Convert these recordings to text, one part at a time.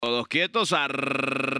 Todos quietos, ar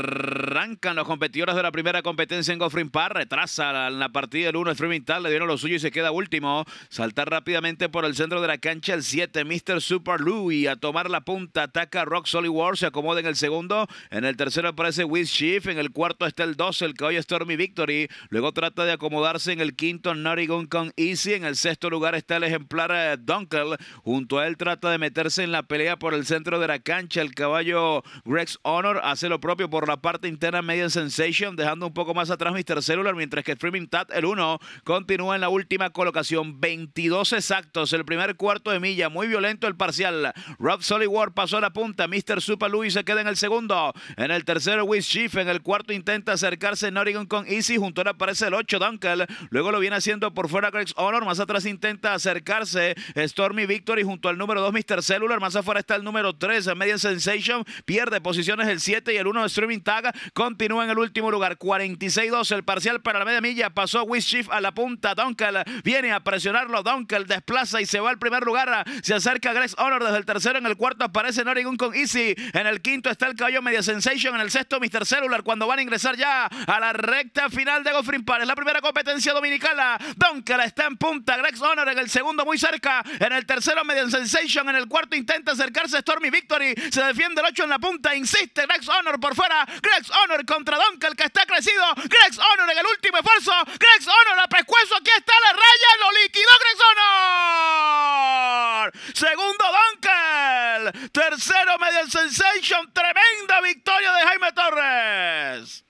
los competidores de la primera competencia en Goffrin Park. Retrasa la, partida del 1 Streaming Tal. Le dieron lo suyo y se queda último. Saltar rápidamente por el centro de la cancha el 7. Mr. Super Louis a tomar la punta. Ataca Rock Solid War. Se acomoda en el segundo. En el tercero aparece Wiz Chief. En el cuarto está el 2. el caballo Stormy Victory. Luego trata de acomodarse en el quinto Naughty Goncon. con Easy. En el sexto lugar está el ejemplar eh, Dunkel. Junto a él trata de meterse en la pelea por el centro de la cancha. El caballo Greg's Honor hace lo propio por la parte interna Montana Sensation, dejando un poco más atrás Mr. Cellular, mientras que Streaming Tat, el 1, continúa en la última colocación. 22 exactos, el primer cuarto de milla, muy violento el parcial. Rob Ward pasó a la punta, Mr. Super Luis se queda en el segundo. En el tercero, Wiz Chief, en el cuarto intenta acercarse Norrigan con Easy, junto a él aparece el 8, Dunkel. Luego lo viene haciendo por fuera Craig's Honor, más atrás intenta acercarse Stormy Victory junto al número 2, Mr. Cellular, más afuera está el número 3, Media Sensation, pierde posiciones el 7 y el 1 de Streaming Tag con continúa en el último lugar. 46-12 el parcial para la media milla. Pasó Wishif a la punta. Dunkel viene a presionarlo. Dunkel desplaza y se va al primer lugar. Se acerca Grex Honor desde el tercero. En el cuarto aparece Norigun con Easy. En el quinto está el caballo Media Sensation. En el sexto Mr. Cellular cuando van a ingresar ya a la recta final de Goffrin Par. Es la primera competencia dominicana. Dunkel está en punta. Grex Honor en el segundo muy cerca. En el tercero Media Sensation. En el cuarto intenta acercarse Stormy Victory. Se defiende el 8 en la punta. Insiste Grex Honor por fuera. Grex Honor contra Dunkel que está crecido. Grex Honor en el último esfuerzo. Grex Honor a pescuezo. Aquí está la raya. Lo liquidó Grex Honor. Segundo Dunkel. Tercero Medial Sensation. Tremenda victoria de Jaime Torres.